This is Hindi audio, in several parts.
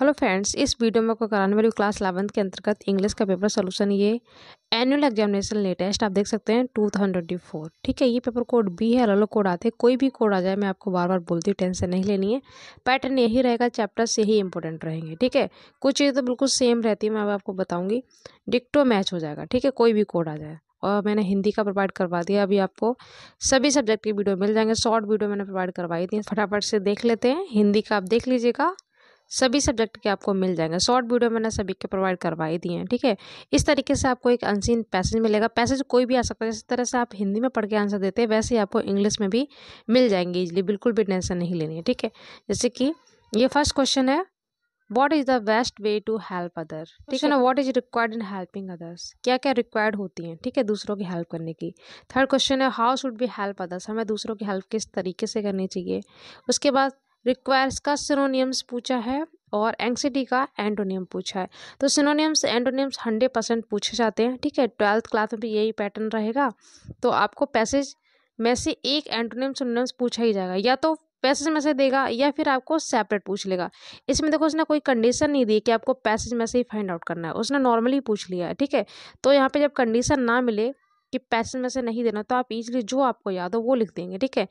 हेलो फ्रेंड्स इस वीडियो में आपको कराने वाली क्लास इलेवंथ के अंतर्गत इंग्लिश का पेपर सोल्यूशन ये एनुअल एग्जामिनेशन लेटेस्ट आप देख सकते हैं टू थाउजेंड ट्वेंटी फोर ठीक है ये पेपर कोड बी है अलग अलग कोड आते हैं कोई भी कोड आ जाए मैं आपको बार बार बोलती हूँ टेंशन नहीं लेनी है पैटर्न यही रहेगा चैप्टर्स यही इंपॉर्टेंट रहेंगे ठीक है कुछ चीज़ें तो बिल्कुल सेम रहती है मैं अब आपको बताऊँगी डिक्टो मैच हो जाएगा ठीक है कोई भी कोड आ जाए और मैंने हिंदी का प्रोवाइड करवा दिया अभी आपको सभी सब्जेक्ट की वीडियो मिल जाएंगे शॉर्ट वीडियो मैंने प्रोवाइड करवाई थी फटाफट से देख लेते हैं हिंदी का आप देख लीजिएगा सभी सब्जेक्ट के आपको मिल जाएंगे शॉर्ट वीडियो मैंने सभी के प्रोवाइड करवाए दिए हैं ठीक है इस तरीके से आपको एक अनसीन पैसेज मिलेगा पैसेज कोई भी आ सकता है जिस तरह से आप हिंदी में पढ़ के आंसर देते हैं वैसे ही आपको इंग्लिश में भी मिल जाएंगे इजली बिल्कुल भी टेंशन नहीं लेनी है ठीक है जैसे कि ये फर्स्ट क्वेश्चन है what is the best way to help other ठीक है ना what is required in helping others क्या क्या रिक्वायर्ड होती हैं ठीक है दूसरों की हेल्प करने की थर्ड क्वेश्चन है how should be help others हमें दूसरों की हेल्प किस तरीके से करनी चाहिए उसके बाद रिक्वायर्स का सिनोनियम्स पूछा है और एंग्जाइटी का एंटोनियम पूछा है तो सिनोनियम्स एंटोनियम्स हंड्रेड परसेंट पूछे जाते हैं ठीक है ट्वेल्थ क्लास में भी यही पैटर्न रहेगा तो आपको पैसेज में से एक एंटोनियम सिनोनियम्स पूछा ही जाएगा या तो पैसेज में से देगा या फिर आपको सेपरेट पूछ लेगा इसमें देखो उसने कोई कंडीशन नहीं दी कि आपको पैसेज में से ही फाइंड आउट करना है उसने नॉर्मली पूछ लिया है ठीक है तो यहाँ पे जब कंडीशन ना मिले कि पैसे में से नहीं देना तो आप इजीली जो आपको याद हो वो लिख देंगे ठीक है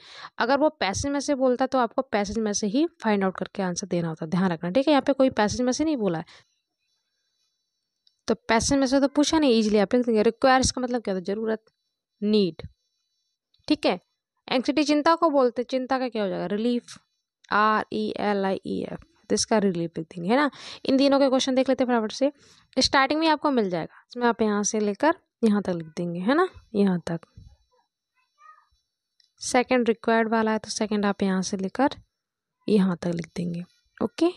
अगर वो पैसेज में से बोलता तो आपको पैसेज में से ही फाइंड आउट करके आंसर देना होता ध्यान रखना ठीक है यहाँ पे कोई पैसेज में से नहीं बोला है तो पैसे में से तो पूछा नहीं इजिली आप लिख देंगे रिक्वायर्स का मतलब क्या होता है ज़रूरत नीड ठीक है एंक्सिटी चिंता को बोलते चिंता का क्या हो जाएगा relief R E L I E F तो इसका रिलीफ लिख देंगे है ना इन तीनों के क्वेश्चन देख लेते हैं फटाफट से स्टार्टिंग में आपको मिल जाएगा इसमें आप यहाँ से लेकर यहाँ तक लिख देंगे है ना यहाँ तक सेकंड रिक्वायर्ड वाला है तो सेकंड आप यहाँ से लेकर यहाँ तक लिख देंगे ओके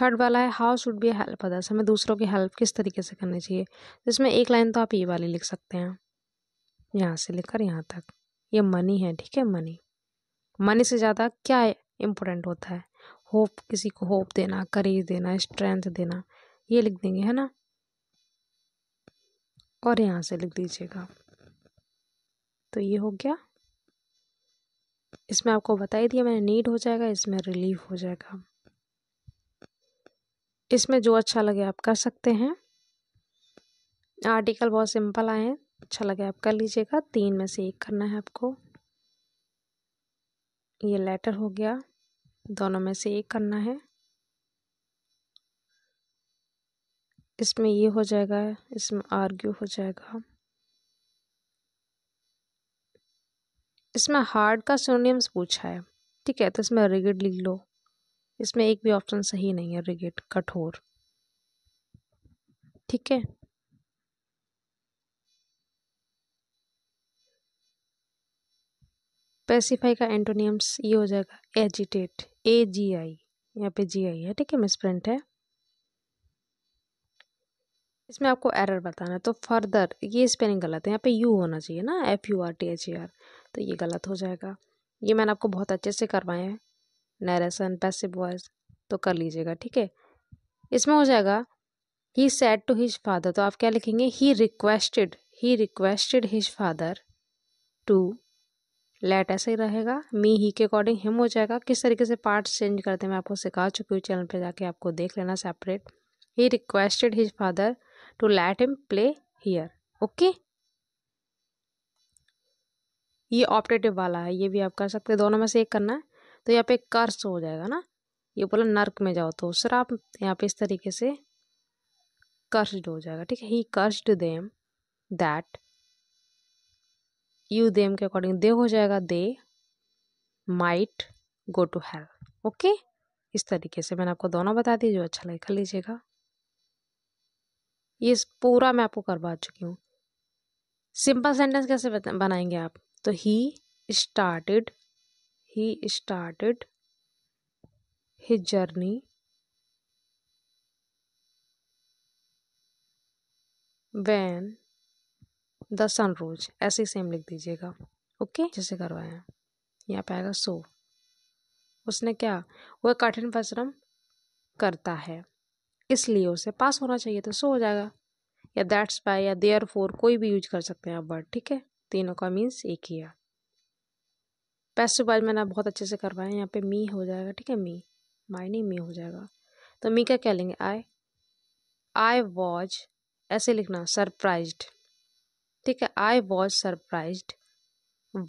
थर्ड वाला है how should be help others हमें दूसरों की हेल्प किस तरीके से करनी चाहिए जिसमें एक लाइन तो आप ये वाली लिख सकते हैं यहाँ से लेकर यहाँ तक ये मनी है ठीक है मनी मनी से ज़्यादा क्या इम्पोर्टेंट होता है होप किसी को होप देना करेज देना स्ट्रेंथ देना ये लिख देंगे है ना और यहाँ से लिख दीजिएगा तो ये हो गया इसमें आपको बता ही दिया मैंने नीड हो जाएगा इसमें रिलीफ हो जाएगा इसमें जो अच्छा लगे आप कर सकते हैं आर्टिकल बहुत सिंपल आए हैं अच्छा लगे आप कर लीजिएगा तीन में से एक करना है आपको ये लेटर हो गया दोनों में से एक करना है इसमें ये हो जाएगा इसमें आर्ग्यू हो जाएगा इसमें हार्ड का सोनियम्स पूछा है ठीक है तो इसमें रिगेट लिख लो इसमें एक भी ऑप्शन सही नहीं है रिगेट कठोर ठीक है पेसिफाई का एंटोनियम्स ये हो जाएगा एजिटेट ए जी आई यहाँ पे जी आई है ठीक है मिसप्रिंट है इसमें आपको एरर बताना है तो फर्दर ये स्पेलिंग गलत है यहाँ पे यू होना चाहिए ना F U R T H E R तो ये गलत हो जाएगा ये मैंने आपको बहुत अच्छे से करवाए हैं नरेसन पैसिव वॉइस तो कर लीजिएगा ठीक है इसमें हो जाएगा he said to his father तो आप क्या लिखेंगे he requested he requested his father to let ऐसे ही रहेगा मी ही के अकॉर्डिंग हिम हो जाएगा किस तरीके से पार्ट्स चेंज करते हैं मैं आपको सिखा चुकी हूँ चैनल पे जाके आपको देख लेना separate he requested his father to let him play here okay okay? ये ऑप्टेटिव वाला है ये भी आप कर सकते हैं दोनों में से एक करना है तो यहाँ पे कर्स हो जाएगा ना ये बोला नर्क में जाओ तो सर आप यहाँ पे इस तरीके से कर्स्ड हो जाएगा ठीक है he cursed them that you them के अकॉर्डिंग दे हो जाएगा they might go to help okay इस तरीके से मैंने आपको दोनों बता दी जो अच्छा लगे कर लीजिएगा ये पूरा मैं आपको करवा चुकी हूँ सिंपल सेंटेंस कैसे बनाएंगे आप तो he started he started his journey when the sun rose ऐसे ही सेम लिख दीजिएगा ओके जैसे करवाया यहाँ पे आएगा सो उसने क्या वह कठिन परिश्रम करता है इसलिए उसे पास होना चाहिए तो सो हो जाएगा या दैट्स बाय या देयर फोर कोई भी यूज कर सकते हैं आप वर्ड ठीक है तीनों का मीन्स एक ही है पैसे बाज मैंने आप बहुत अच्छे से करवाए यहाँ पे मी हो जाएगा ठीक है मी माई नहीं मी हो जाएगा तो मी क्या कह लेंगे आई आई वॉज ऐसे लिखना सरप्राइज ठीक है I was surprise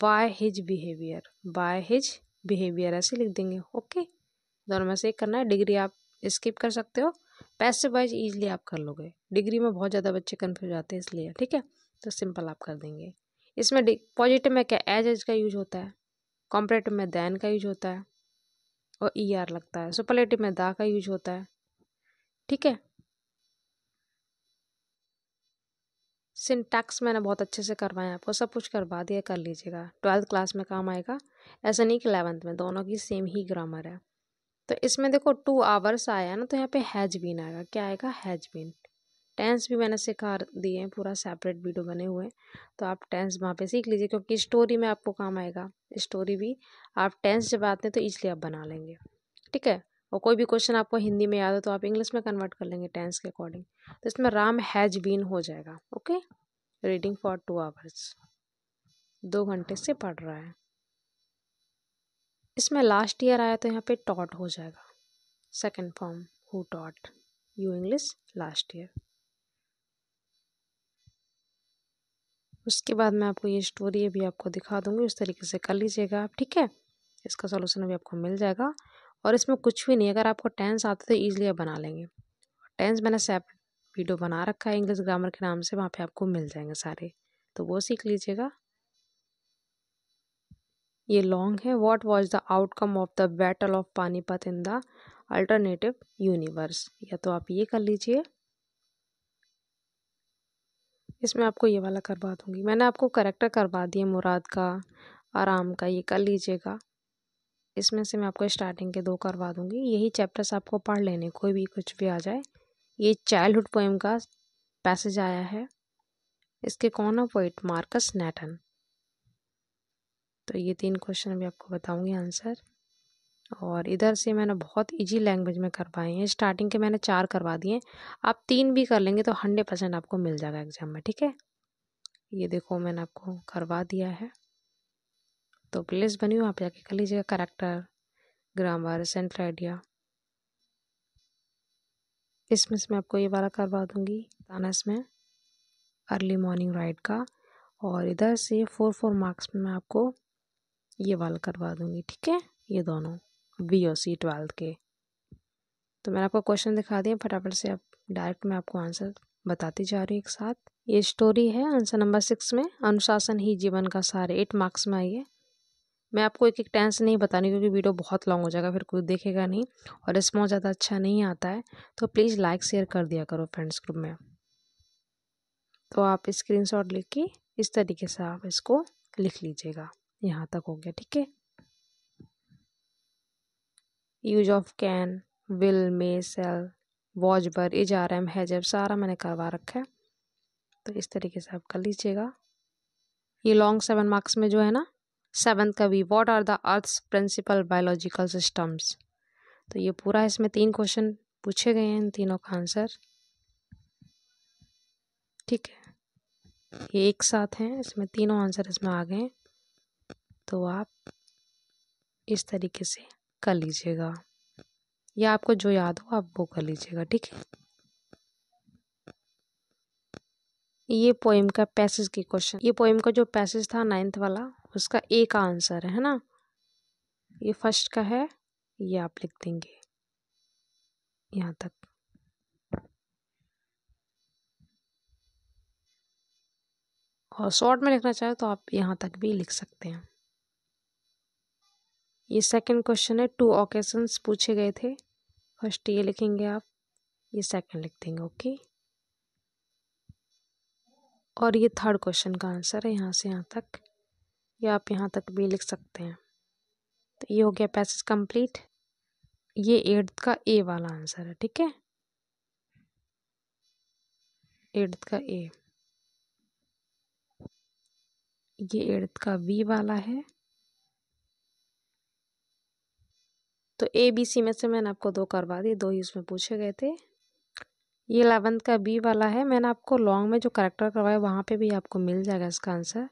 by his behaviour by his behaviour ऐसे लिख देंगे ओके दोनों में से एक करना है डिग्री आप स्किप कर सकते हो पैसे वाइज ईजिली आप कर लोगे डिग्री में बहुत ज़्यादा बच्चे कन्फ्यूज आते हैं इसलिए ठीक है तो सिंपल आप कर देंगे इसमें पॉजिटिव में क्या एज एज का यूज होता है कॉम्परेटिव में दैन का यूज होता है और ई आर लगता है सुपरलेटिव में दा का यूज होता है ठीक है सिंटैक्स मैंने बहुत अच्छे से करवाया आपको सब कुछ करवा दिया कर लीजिएगा ट्वेल्थ क्लास में काम आएगा ऐसा नहीं कि इलेवंथ में दोनों की सेम ही ग्रामर है तो इसमें देखो टू आवर्स आया ना तो यहाँ पे हैज बीन आएगा क्या आएगा हैज बीन टेंस भी मैंने सिखा दिए हैं पूरा सेपरेट वीडियो बने हुए तो आप टेंस वहाँ पे सीख लीजिए क्योंकि स्टोरी में आपको काम आएगा स्टोरी भी आप टेंस जब आते हैं तो इजली आप बना लेंगे ठीक है और कोई भी क्वेश्चन आपको हिंदी में याद हो तो आप इंग्लिश में कन्वर्ट कर लेंगे टेंस के अकॉर्डिंग तो इसमें राम हैज बीन हो जाएगा okay reading for two hours दो घंटे से पढ़ रहा है इसमें लास्ट ईयर आया तो यहाँ पे टॉट हो जाएगा second form who taught you English last year उसके बाद मैं आपको ये स्टोरी अभी आपको दिखा दूंगी उस तरीके से कर लीजिएगा आप ठीक है इसका सोल्यूशन अभी आपको मिल जाएगा और इसमें कुछ भी नहीं अगर आपको टेंस आते तो ईजिली आप बना लेंगे टेंस मैंने सेप वीडियो बना रखा है इंग्लिश ग्रामर के नाम से वहाँ पे आपको मिल जाएंगे सारे तो वो सीख लीजिएगा ये लॉन्ग है what was the outcome of the battle of Panipat in the alternative universe या तो आप ये कर लीजिए इसमें आपको ये वाला करवा दूँगी मैंने आपको करेक्टर करवा दिए मुराद का आराम का ये कर लीजिएगा इसमें से मैं आपको स्टार्टिंग के दो करवा दूँगी यही चैप्टर्स आपको पढ़ लेने कोई भी कुछ भी आ जाए ये चाइल्डहुड पोएम का पैसेज आया है इसके कौन है पोइट मार्कस नेटन तो ये तीन क्वेश्चन अभी आपको बताऊंगी आंसर और इधर से मैंने बहुत इजी लैंग्वेज में करवाए हैं स्टार्टिंग के मैंने चार करवा दिए आप तीन भी कर लेंगे तो हंड्रेड परसेंट आपको मिल जाएगा एग्ज़ाम में ठीक है ये देखो मैंने आपको करवा दिया है तो प्लेस बनी हुई आप जाके कर लीजिएगा करेक्टर ग्रामर सेंट्रल आइडिया इसमें से मैं आपको ये वाला करवा दूँगी बताना इसमें अर्ली मॉर्निंग राइड का और इधर से फोर फोर मार्क्स में मैं आपको ये वाल करवा दूँगी ठीक है ये दोनों बी ओ सी ट्वेल्थ के तो मैंने आपको क्वेश्चन दिखा दिया फटाफट से अब डायरेक्ट मैं आपको आंसर बताती जा रही हूँ एक साथ ये स्टोरी है आंसर नंबर सिक्स में अनुशासन ही जीवन का सार एट मार्क्स में आई है मैं आपको एक एक टेंस नहीं बतानी क्योंकि वीडियो बहुत लॉन्ग हो जाएगा फिर कोई देखेगा नहीं और रिस्पॉन्स ज़्यादा अच्छा नहीं आता है तो प्लीज़ लाइक शेयर कर दिया करो फ्रेंड्स ग्रुप में तो आप स्क्रीनशॉट लेके इस तरीके से आप इसको लिख लीजिएगा यहाँ तक हो गया ठीक है use of can will may sell watch बर इज आर एम है जब सारा मैंने करवा रखा है तो इस तरीके से आप कर लीजिएगा ये लॉन्ग सेवन मार्क्स में जो है ना सेवन का भी what are the earth principle biological systems तो ये पूरा इसमें तीन क्वेश्चन पूछे गए हैं इन तीनों का आंसर ठीक है ये एक साथ हैं इसमें तीनों आंसर इसमें आ गए हैं तो आप इस तरीके से कर लीजिएगा या आपको जो याद हो आप वो कर लीजिएगा ठीक है ये पोइम का पैसेज की क्वेश्चन ये पोइम का जो पैसेज था नाइन्थ वाला उसका एक आंसर है, है ना ये फर्स्ट का है ये आप लिख देंगे यहाँ तक और शॉर्ट में लिखना चाहे तो आप यहाँ तक भी लिख सकते हैं ये सेकंड क्वेश्चन है टू ओकेशंस पूछे गए थे फर्स्ट ये लिखेंगे आप ये सेकंड लिख देंगे ओके और ये थर्ड क्वेश्चन का आंसर है यहाँ से यहाँ तक या आप यहाँ तक भी लिख सकते हैं तो ये हो गया पैसेज कंप्लीट ये एट्थ का ए वाला आंसर है ठीक है एट्थ का ए ये एट्थ का वी वाला है तो ए बी सी में से मैंने आपको दो करवा दिए दो ही उसमें पूछे गए थे ये इलेवंथ का बी वाला है मैंने आपको लॉन्ग में जो करेक्टर करवाया वहाँ पे भी आपको मिल जाएगा इसका आंसर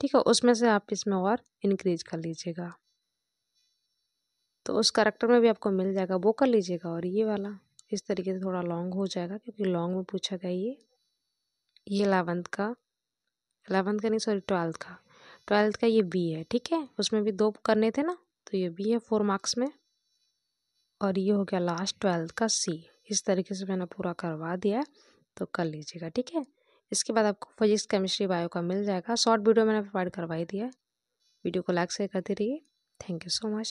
ठीक है उसमें से आप इसमें और इनक्रीज कर लीजिएगा तो उस करेक्टर में भी आपको मिल जाएगा वो कर लीजिएगा और ये वाला इस तरीके से थोड़ा लॉन्ग हो जाएगा क्योंकि लॉन्ग में पूछा गया ये ये इलेवंथ का एलेवंथ का नहीं सॉरी ट्वेल्थ का ट्वेल्थ का ये बी है ठीक है उसमें भी दो करने थे ना तो ये बी है फोर मार्क्स में और ये हो गया लास्ट ट्वेल्थ का सी इस तरीके से मैंने पूरा करवा दिया तो कर लीजिएगा ठीक है इसके बाद आपको फिजिक्स केमिस्ट्री बायो का मिल जाएगा शॉर्ट वीडियो मैंने प्रोवाइड करवाई दिया वीडियो को लाइक शेयर करते रहिए थैंक यू सो मच